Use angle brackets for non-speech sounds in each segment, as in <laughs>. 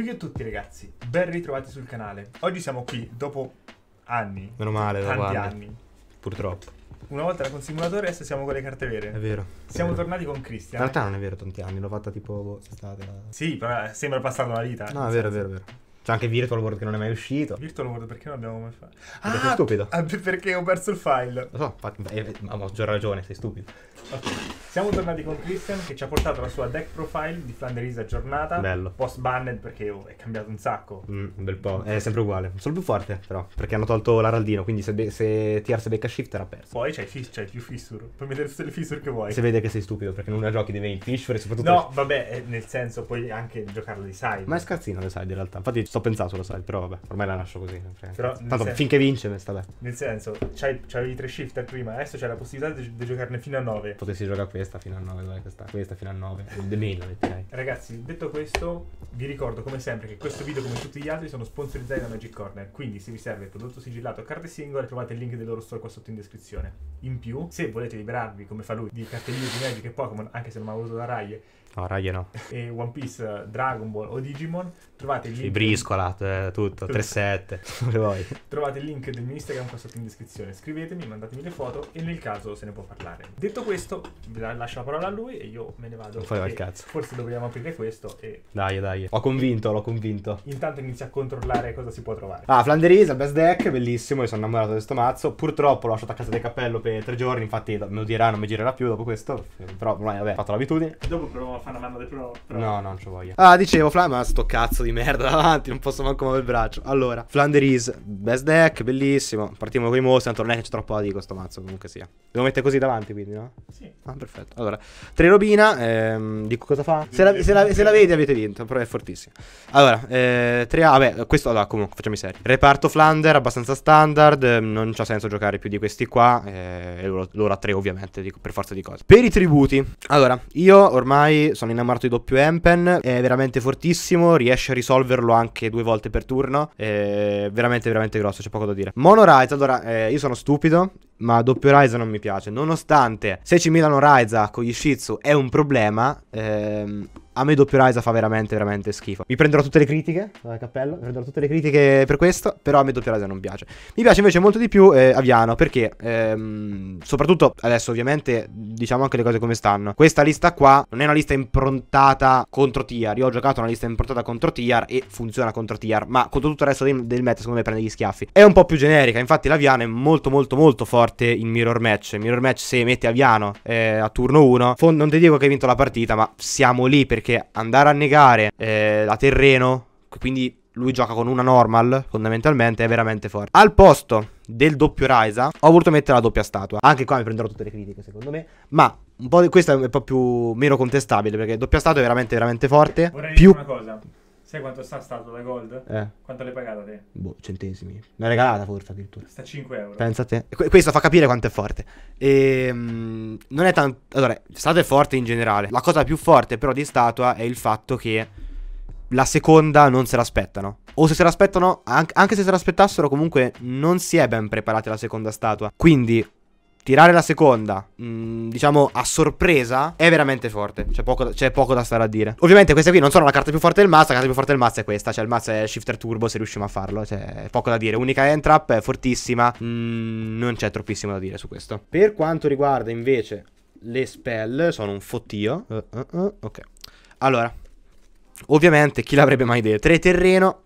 yu a tutti ragazzi, ben ritrovati sul canale. Oggi siamo qui dopo anni. Meno male, tanti guarda. anni. Purtroppo. Una volta era con simulatore, adesso siamo con le carte vere. È vero. Siamo vero. tornati con Cristian. In realtà non è vero tanti anni, l'ho fatta tipo boh, estate. Sì, però eh, sembra passata una vita. No, è vero, è vero, è vero. C'è anche Virtual World che non è mai uscito. Virtual World perché non abbiamo mai fatto? Ah, sei stupido. Ah, perché ho perso il file. Lo so, ma, ho già ragione, sei stupido. Okay. Siamo tornati con Christian che ci ha portato la sua deck profile di Flanderisa aggiornata. Bello. Post banned perché oh, è cambiato un sacco. Mm, un bel po'. È sempre uguale. Sono più forte, però. Perché hanno tolto l'araldino. Quindi se, se Tiarse becca shift era perso. Poi c'è il più fissure. Puoi mettere tutte le fissure che vuoi. Se vede che sei stupido perché non la giochi di main fissure e soprattutto. No, vabbè, eh, nel senso puoi anche giocarlo di side. Ma è scazzino le side in realtà. Infatti sto pensando lo sai, però vabbè, ormai la lascio così. Però, Tanto senso, finché vince, me sta bene. Nel senso, c'avevi tre shifter prima, adesso c'è la possibilità di, di, giocarne fino a 9. Potessi giocare questa fino a 9, dai, questa, questa fino a 9, il 1000 metterei. Ragazzi, detto questo, vi ricordo come sempre che questo video, come tutti gli altri, sono sponsorizzati da Magic Corner, quindi se vi serve il prodotto sigillato a carte singole, trovate il link del loro store qua sotto in descrizione. In più, se volete liberarvi, come fa lui, di cartellini di Magic e Pokémon, anche se non mi ha voluto da RAI No, raglie no. E One Piece, Dragon Ball o Digimon, trovate il link... Briscola, eh, tutto, 3-7, <laughs> come vuoi. Trovate il link del mio Instagram qua sotto in descrizione. Scrivetemi, mandatemi le foto e nel caso se ne può parlare. Detto questo, vi lascio la parola a lui e io me ne vado. Non fai il cazzo. Forse dobbiamo aprire questo e... Dai, dai. Ho convinto, l'ho convinto. Intanto inizia a controllare cosa si può trovare. Ah, Flanderisa, best deck, bellissimo, mi sono innamorato di questo mazzo. Purtroppo l'ho lasciato a casa del cappello per tre giorni, infatti me lo dirà, non mi girerà più dopo questo. Però ormai, vabbè, ho fatto l'abitudine. Dopo provo a fanno una mano del pro, pro. No, non ci voglio. Ah, dicevo, Flan, ma sto cazzo di merda <laughs> davanti, non posso manco muovere il braccio. Allora, Flanderese, best deck, bellissimo. Partiamo con i mostri, tanto non è che c'è troppo da di questo mazzo, comunque sia. Devo mettere così davanti, quindi, no? Sì. Ah, perfetto. Allora, tre robina, ehm, dico cosa fa? Se la, se, la, se la, vedi avete vinto, però è fortissimo. Allora, eh, 3A, vabbè, questo, allora, comunque, facciamo i seri. Reparto Flander, abbastanza standard, ehm, non c'ha senso giocare più di questi qua, eh, e loro, loro a tre, ovviamente, dico, per forza di cose. Per i tributi, allora, io ormai sono innamorato di doppio Empen, è veramente fortissimo, riesce a risolverlo anche due volte per turno, è veramente veramente grosso, c'è poco da dire. Mono allora eh, io sono stupido, ma doppio Ryza non mi piace. Nonostante se ci con gli Shih Tzu è un problema, ehm, a me Doppio Rise fa veramente, veramente schifo. Mi prenderò tutte le critiche, dal cappello, mi prenderò tutte le critiche per questo, però a me Doppio Rise non piace. Mi piace invece molto di più eh, Aviano, perché ehm, soprattutto adesso ovviamente diciamo anche le cose come stanno. Questa lista qua non è una lista improntata contro Tiar, io ho giocato una lista improntata contro Tiar e funziona contro Tiar, ma contro tutto il resto del, del meta secondo me prende gli schiaffi. È un po' più generica, infatti l'Aviano è molto molto molto forte in mirror match. In mirror match se mette Aviano eh, a turno 1, non ti dico che hai vinto la partita, ma siamo lì perché perché andare a negare eh, la terreno, quindi lui gioca con una normal fondamentalmente, è veramente forte. Al posto del doppio Raisa ho voluto mettere la doppia statua. Anche qua mi prenderò tutte le critiche secondo me, ma un po' di, questa è un po' più meno contestabile perché doppia statua è veramente veramente forte. Vorrei più... dire una cosa. Sai quanto sta statua da gold? Eh. Quanto l'hai pagata te? Boh, centesimi. Me l'hai regalata forse addirittura. Sta 5 euro. Pensa a te. Questo fa capire quanto è forte. E, ehm, non è tanto... Allora, Statua è forte in generale. La cosa più forte però di Statua è il fatto che la seconda non se l'aspettano. O se se l'aspettano, anche se se l'aspettassero, comunque non si è ben preparati la seconda statua. Quindi tirare la seconda, mh, mm, diciamo a sorpresa, è veramente forte. C'è poco, poco, da stare a dire. Ovviamente queste qui non sono la carta più forte del mazzo, la carta più forte del mazzo è questa. Cioè il mazzo è Shifter Turbo se riusciamo a farlo. Cioè poco da dire. Unica Entrap, è fortissima. Mh, mm, non c'è troppissimo da dire su questo. Per quanto riguarda invece le spell, sono un fottio. Uh, uh, uh, ok. Allora, ovviamente chi l'avrebbe mai detto? Tre terreno,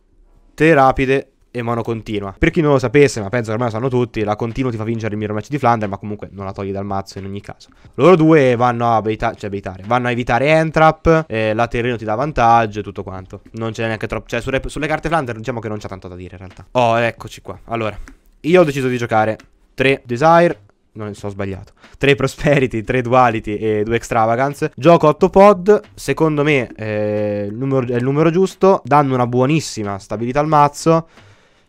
tre rapide e mano continua. Per chi non lo sapesse, ma penso che ormai lo sanno tutti, la continua ti fa vincere il mirror match di Flander, ma comunque non la togli dal mazzo in ogni caso. Loro due vanno a beita- cioè beitare, vanno a evitare Entrap, eh, la terreno ti dà vantaggio e tutto quanto. Non c'è neanche troppo, cioè sulle, sulle carte Flander diciamo che non c'è tanto da dire in realtà. Oh, eccoci qua. Allora, io ho deciso di giocare 3 Desire, non so, ho sbagliato. 3 Prosperity, 3 Duality e 2 Extravagance. Gioco 8 pod. Secondo me eh, il numero, è il numero giusto. Danno una buonissima stabilità al mazzo.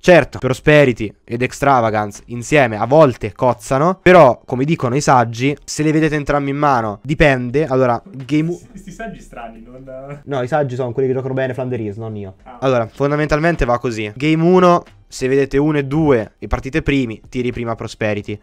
Certo, Prosperity ed Extravagance insieme a volte cozzano, però come dicono i saggi, se le vedete entrambi in mano, dipende. Allora, Game... Questi saggi strani, non... No, i saggi sono quelli che giocano bene Flanderis, non io. Ah. Allora, fondamentalmente va così. Game 1, se vedete 1 e 2 e partite primi, tiri prima Prosperity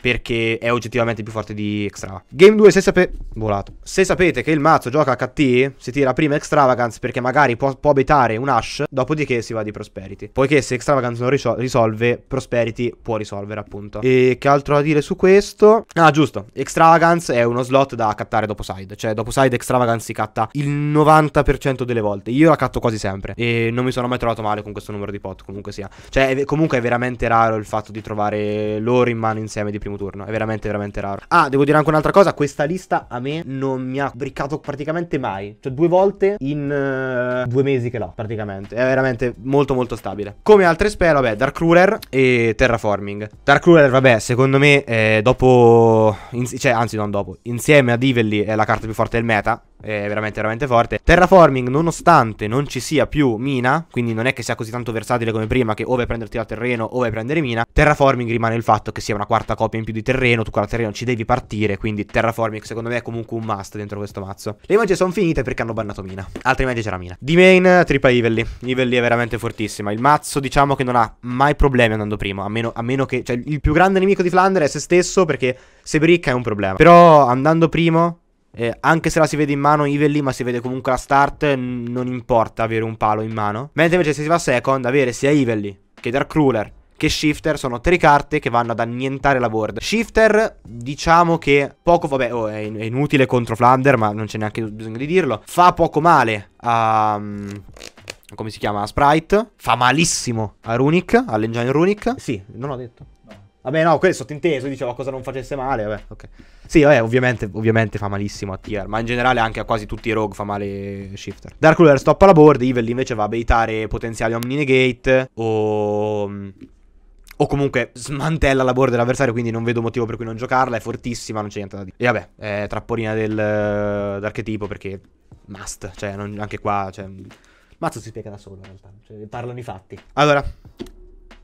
perché è oggettivamente più forte di Extrava. Game 2, se, sapete... Volato. se sapete che il mazzo gioca HT, si tira prima Extravagance perché magari può, può betare un Ash, dopodiché si va di Prosperity. Poiché se Extravagance non risol risolve, Prosperity può risolvere appunto. E che altro da dire su questo? Ah giusto, Extravagance è uno slot da cattare dopo side, cioè dopo side Extravagance si catta il 90% delle volte. Io la catto quasi sempre e non mi sono mai trovato male con questo numero di pot comunque sia. Cioè comunque è veramente raro il fatto di trovare loro in mano insieme di prima primo turno. È veramente, veramente raro. Ah, devo dire anche un'altra cosa. Questa lista a me non mi ha briccato praticamente mai. Cioè, due volte in uh, due mesi che l'ho, praticamente. È veramente molto, molto stabile. Come altre specie, vabbè, Dark Ruler e Terraforming. Dark Ruler, vabbè, secondo me, eh, dopo... In, cioè, anzi, non dopo. Insieme a Divelli è la carta più forte del meta è veramente veramente forte Terraforming nonostante non ci sia più mina Quindi non è che sia così tanto versatile come prima Che o vai a prenderti da terreno o vai a prendere mina Terraforming rimane il fatto che sia una quarta copia in più di terreno Tu con la terreno ci devi partire Quindi terraforming secondo me è comunque un must dentro questo mazzo Le immagini sono finite perché hanno bannato mina Altrimenti c'era mina Di main tripla Ivelli Ivelli è veramente fortissima Il mazzo diciamo che non ha mai problemi andando primo A meno, a meno che Cioè il più grande nemico di Flander è se stesso Perché se bricca è un problema Però andando primo eh, anche se la si vede in mano Ivelli, ma si vede comunque la start, non importa avere un palo in mano. Mentre invece se si va second, avere sia Ivelli che Dark Ruler che Shifter sono tre carte che vanno ad annientare la board. Shifter, diciamo che poco, vabbè, oh, è, inutile contro Flander, ma non c'è neanche bisogno di dirlo. Fa poco male a... Mm, come si chiama? A Sprite. Fa malissimo a Runic, all'Engine Runic. Sì, non l'ho detto. Vabbè, no, quello è sottinteso, diceva cosa non facesse male, vabbè, ok. Sì, vabbè, ovviamente, ovviamente fa malissimo a tier, ma in generale anche a quasi tutti i rogue fa male shifter. Dark Ruler stoppa la board, Evil invece va a baitare potenziali Omni Negate o... O comunque smantella la board dell'avversario, quindi non vedo motivo per cui non giocarla, è fortissima, non c'è niente da dire. E vabbè, è trappolina del, uh, d'archetipo perché must, cioè non, anche qua, cioè... Mazzo si spiega da solo in realtà, cioè, parlano i fatti. Allora,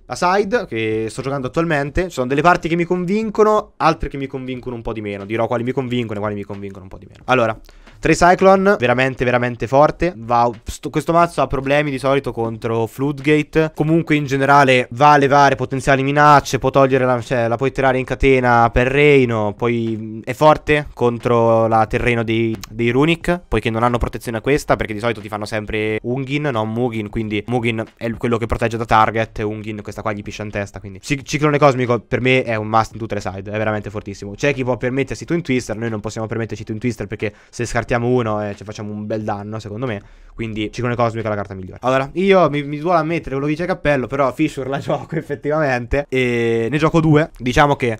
la side che sto giocando attualmente. Ci sono delle parti che mi convincono, altre che mi convincono un po' di meno. Dirò quali mi convincono e quali mi convincono un po' di meno. Allora, 3 Cyclone, veramente, veramente forte. Va, sto, questo mazzo ha problemi di solito contro Floodgate. Comunque, in generale, va a levare potenziali minacce. Può togliere la, cioè, la puoi tirare in catena per Reino. Poi è forte contro la terreno dei, dei Runic. Poiché non hanno protezione a questa, perché di solito ti fanno sempre Ungin, non Mugin. Quindi Mugin è quello che protegge da target. Ungin, questo questa qua gli piscia in testa. Quindi ciclone cosmico per me è un must in tutte le side. È veramente fortissimo. C'è chi può permettersi Twin Twister. Noi non possiamo permetterci Twin Twister perché se scartiamo uno eh, ci facciamo un bel danno, secondo me. Quindi ciclone cosmico è la carta migliore. Allora, io mi, mi duole ammettere, ve lo dice Cappello, però Fissure la <laughs> gioco effettivamente. E ne gioco due. Diciamo che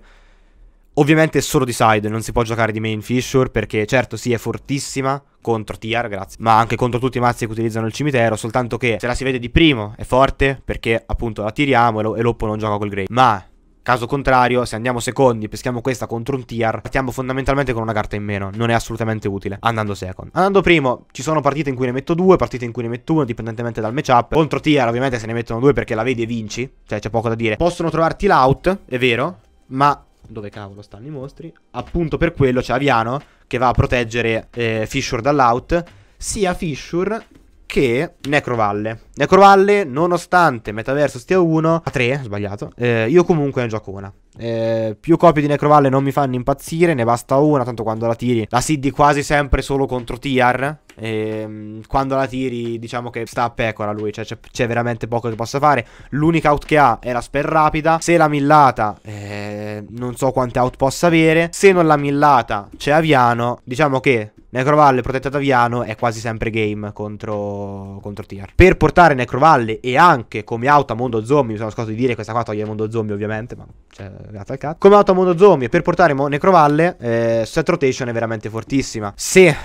Ovviamente è solo di side, non si può giocare di main Fissure perché certo sì è fortissima contro Tiar, grazie, ma anche contro tutti i mazzi che utilizzano il cimitero, soltanto che se la si vede di primo è forte perché appunto la tiriamo e, lo, e l'Oppo non gioca col Grey. Ma Caso contrario, se andiamo secondi, peschiamo questa contro un tier, partiamo fondamentalmente con una carta in meno. Non è assolutamente utile. Andando second. Andando primo, ci sono partite in cui ne metto due, partite in cui ne metto uno, dipendentemente dal matchup. Contro tier, ovviamente, se ne mettono due perché la vedi e vinci. Cioè, c'è poco da dire. Possono trovarti l'out, è vero, ma dove cavolo stanno i mostri. Appunto per quello c'è Aviano che va a proteggere eh, Fissure dall'out, sia Fissure che Necrovalle. Necrovalle, nonostante Metaverso stia 1, a 3, sbagliato, eh, io comunque ne giocona. Eh, più copie di Necrovalle non mi fanno impazzire, ne basta una, tanto quando la tiri la siddi quasi sempre solo contro Tiar, e, ehm, quando la tiri, diciamo che sta a pecora lui, cioè c'è, veramente poco che possa fare. L'unica out che ha è la spell rapida. Se la millata, eh, non so quante out possa avere. Se non la millata, c'è Aviano. Diciamo che Necrovalle protetta da Viano è quasi sempre game contro, contro Tier. Per portare Necrovalle e anche come auto a mondo zombie, mi sono scordato di dire questa qua toglie mondo zombie ovviamente, ma cioè, cazzo. Come auto a mondo zombie per portare Necrovalle, eh, set rotation è veramente fortissima. Se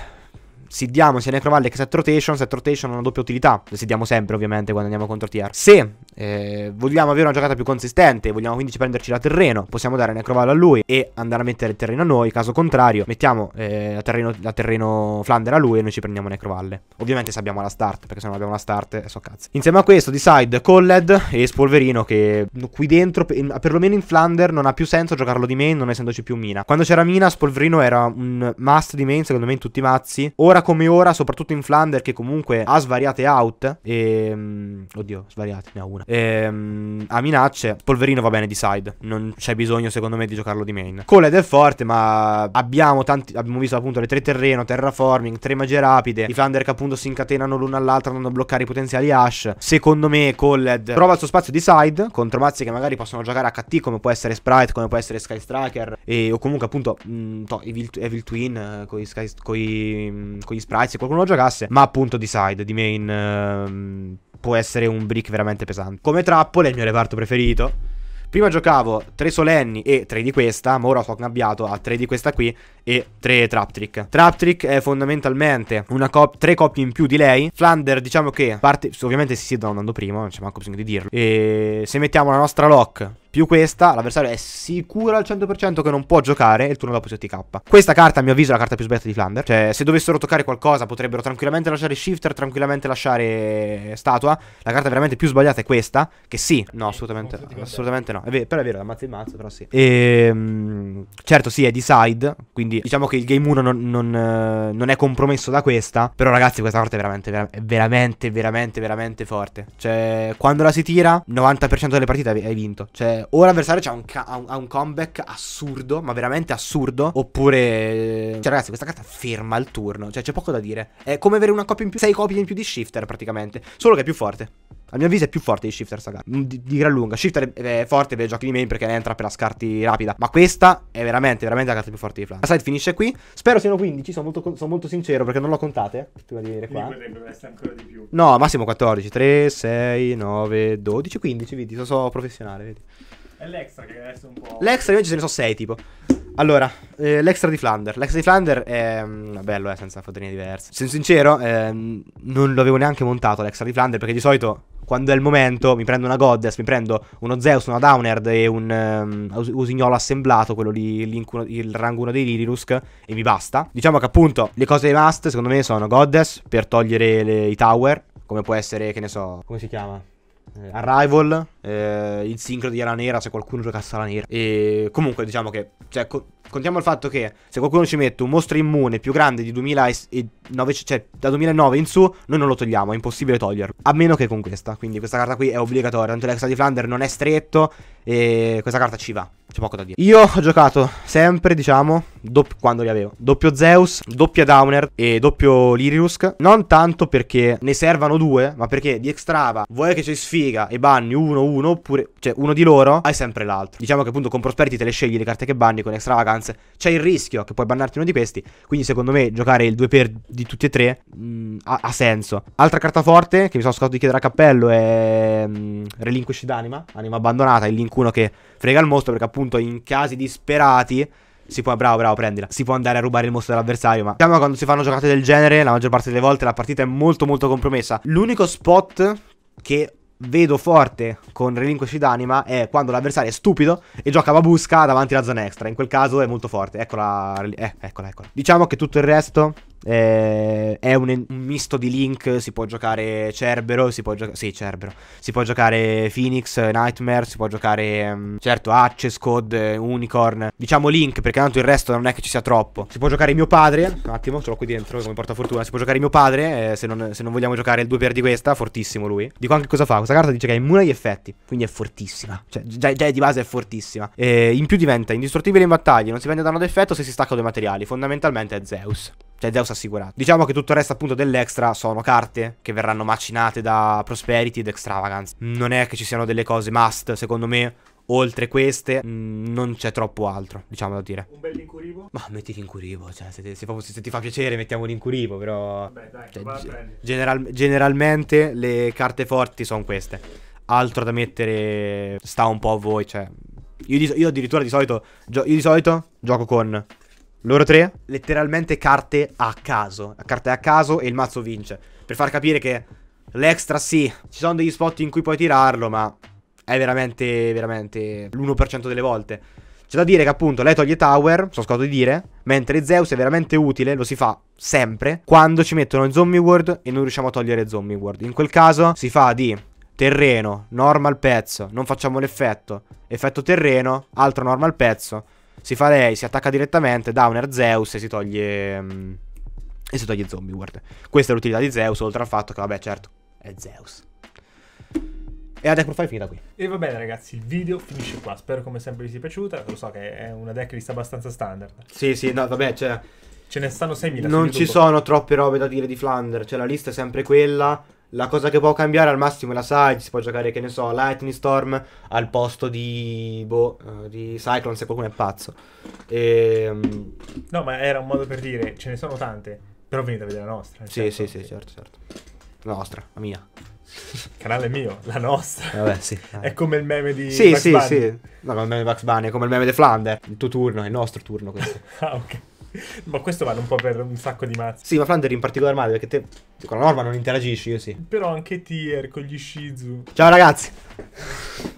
Siddiamo sia Necrovalle che set rotation. Set rotation ha una doppia utilità. Le siddiamo sempre, ovviamente, quando andiamo contro tier. Se eh, vogliamo avere una giocata più consistente, vogliamo quindi prenderci da terreno, possiamo dare Necrovallo a lui e andare a mettere il terreno a noi, caso contrario mettiamo eh, a, terreno, a terreno Flander a lui e noi ci prendiamo Necrovalle. Ovviamente se abbiamo la start, perché se non abbiamo la start, eh, so cazzo. Insieme a questo Decide, Colled e Spolverino che qui dentro, perlomeno in Flander, non ha più senso giocarlo di main non essendoci più Mina. Quando c'era Mina Spolverino era un must di main, secondo me in tutti i mazzi. Ora come ora, soprattutto in Flander che comunque ha svariate out e... Ehm, oddio, svariate, ne ha una ehm, a minacce. Polverino va bene di side, non c'è bisogno secondo me di giocarlo di main. Cole è forte, ma abbiamo tanti, abbiamo visto appunto le tre terreno, terraforming, tre magie rapide, i Thunder che appunto si incatenano l'una all'altra andando a bloccare i potenziali Ash. Secondo me Colled trova il suo spazio di side contro mazzi che magari possono giocare HT come può essere Sprite, come può essere Sky Striker e, o comunque appunto mh, mm, to, Evil, Evil Twin eh, con gli mm, sprites se qualcuno lo giocasse, ma appunto di side, di main... Uh, può essere un brick veramente pesante. Come trappole è il mio reparto preferito. Prima giocavo 3 solenni e 3 di questa, ma ora ho cambiato a 3 di questa qui e 3 trap trick. Trap trick è fondamentalmente 3 cop coppie in più di lei. Flander diciamo che parte, ovviamente si sta andando prima, non c'è manco bisogno di dirlo. E se mettiamo la nostra lock più questa, l'avversario è sicuro al 100% che non può giocare e il turno dopo si OTK. Questa carta, a mio avviso, è la carta più sbagliata di Flander. Cioè, se dovessero toccare qualcosa, potrebbero tranquillamente lasciare Shifter, tranquillamente lasciare Statua. La carta veramente più sbagliata è questa, che sì. No, eh, assolutamente, no. assolutamente no. È vero, però è vero, ammazza il mazzo, però sì. E, ehm, certo, sì, è di side, quindi diciamo che il Game 1 non, non, eh, non è compromesso da questa, però ragazzi, questa carta è veramente, veramente, veramente, veramente, veramente forte. Cioè, quando la si tira, 90% delle partite hai vinto. Cioè, cioè, o l'avversario ha un, ca- ha, un- comeback assurdo, ma veramente assurdo, oppure... Eh, cioè, ragazzi, questa carta ferma il turno, cioè c'è poco da dire. È come avere una copia in più, 6 copie in più di Shifter praticamente, solo che è più forte. A mio avviso è più forte di Shifter sta mm, di, di, gran lunga Shifter è, forte per i giochi di main perché ne entra per la scarti rapida Ma questa è veramente, veramente la carta più forte di Flan La side finisce qui Spero siano 15, sono molto, sono molto sincero perché non l'ho contate eh. Prima di venire qua No, massimo 14 3, 6, 9, 12, 15, vedi, sono so professionale, vedi è l'extra che adesso un po'. L'extra invece ce ne so sei, tipo. Allora, eh, l'extra di Flander. L'extra di Flander è mh, mm, bello, eh, senza fotorine diverse. Sono sincero, eh, non l'avevo neanche montato l'extra di Flander perché di solito quando è il momento mi prendo una Goddess, mi prendo uno Zeus, una Downerd e un um, usignolo assemblato, quello lì, il rango 1 dei Lirilusk, e mi basta. Diciamo che appunto le cose dei must secondo me sono Goddess per togliere le, i tower, come può essere, che ne so, come si chiama? eh, Arrival, eh, il sincro di Ala Nera se qualcuno giocasse Ala Nera. E comunque diciamo che, cioè, co- contiamo il fatto che se qualcuno ci mette un mostro immune più grande di 2009, cioè da 2009 in su, noi non lo togliamo, è impossibile toglierlo. A meno che con questa, quindi questa carta qui è obbligatoria, tanto l'extra di Flander non è stretto e questa carta ci va, c'è poco da dire. Io ho giocato sempre, diciamo, quando li avevo. Doppio Zeus, doppia Downer e doppio Liriusk. Non tanto perché ne servano due, ma perché di Extrava vuoi che ci sfiga e banni uno uno, oppure cioè uno di loro, hai sempre l'altro. Diciamo che appunto con Prosperity te le scegli le carte che banni, con Extravaganze c'è il rischio che puoi bannarti uno di questi, quindi secondo me giocare il 2 per di tutti e tre mh, mm, ha, ha, senso. Altra carta forte che mi sono scordato di chiedere a cappello è mh, mm, Relinquish d'anima, anima abbandonata, il link 1 che frega il mostro perché appunto in casi disperati si può, bravo, bravo, prendila. Si può andare a rubare il mostro dell'avversario, ma diciamo quando si fanno giocate del genere, la maggior parte delle volte la partita è molto molto compromessa. L'unico spot che vedo forte con Relinquaci anima è quando l'avversario è stupido e gioca babusca davanti alla zona extra. In quel caso è molto forte. Eccola, eh, eccola, eccola. Diciamo che tutto il resto eh, è un, un, misto di Link, si può giocare Cerbero, si può, gioca- sì, Cerbero. Si può giocare Phoenix, Nightmare, si può giocare mm, certo Hatches, Code, Unicorn, diciamo Link perché tanto il resto non è che ci sia troppo. Si può giocare mio padre, un attimo, ce l'ho qui dentro come portafortuna, si può giocare mio padre eh, se, non, se, non, vogliamo giocare il 2 per di questa, fortissimo lui. Dico anche cosa fa, questa carta dice che è immune agli effetti, quindi è fortissima, cioè già, già di base è fortissima. E eh, in più diventa indistruttibile in battaglia, non si prende danno d'effetto se si stacca due materiali, fondamentalmente è Zeus. Cioè Zeus assicurato. Diciamo che tutto il resto appunto dell'extra sono carte che verranno macinate da Prosperity ed Extravagance. Non è che ci siano delle cose must, secondo me. Oltre queste, mm, non c'è troppo altro, diciamo da dire. Un bel incurivo? Ma metti l'incurivo, cioè, se, se, se, se, ti fa piacere mettiamo l'incurivo, però... Beh, dai, cioè, general, generalmente le carte forti sono queste. Altro da mettere sta un po' a voi, cioè... Io, di, io addirittura di solito, io di solito gioco con loro tre, letteralmente carte a caso. Carte a caso e il mazzo vince. Per far capire che l'extra sì, ci sono degli spot in cui puoi tirarlo, ma è veramente, veramente l'1% delle volte. C'è da dire che appunto lei toglie tower, sono scopo di dire, mentre Zeus è veramente utile, lo si fa sempre, quando ci mettono zombie ward e non riusciamo a togliere zombie ward. In quel caso si fa di terreno, normal pezzo, non facciamo l'effetto, effetto terreno, altro normal pezzo, si fa lei, si attacca direttamente, downer Zeus e si toglie... Mh, mm, e si toglie zombie, guarda. Questa è l'utilità di Zeus, oltre al fatto che, vabbè, certo, è Zeus. E la deck profile è finita qui. E va bene ragazzi, il video finisce qua. Spero come sempre vi sia piaciuta. Lo so che è una deck list abbastanza standard. Sì, sì, no, vabbè, cioè... Ce ne stanno 6.000. Non ci sono troppe robe da dire di Flander. Cioè la lista è sempre quella. La cosa che può cambiare al massimo è la side, si può giocare, che ne so, Lightning Storm al posto di, boh, eh, di Cyclone se qualcuno è pazzo. E... Ehm, no, ma era un modo per dire, ce ne sono tante, però venite a vedere la nostra. Sì, certo. sì, sì, certo, certo. La nostra, la mia. Il canale mio, la nostra. Vabbè, sì. <laughs> È come il meme di Sì, Bugs sì, Bunny. sì. No, come il meme di Bugs Bunny, è come il meme di Flander. Il tuo turno, è il nostro turno questo. <laughs> ah, ok ma questo vale un po' per un sacco di mazzi. Sì, ma Flander in particolare modo perché te, te con la norma non interagisci, io sì. Però anche Tier con gli Shizu. Ciao ragazzi!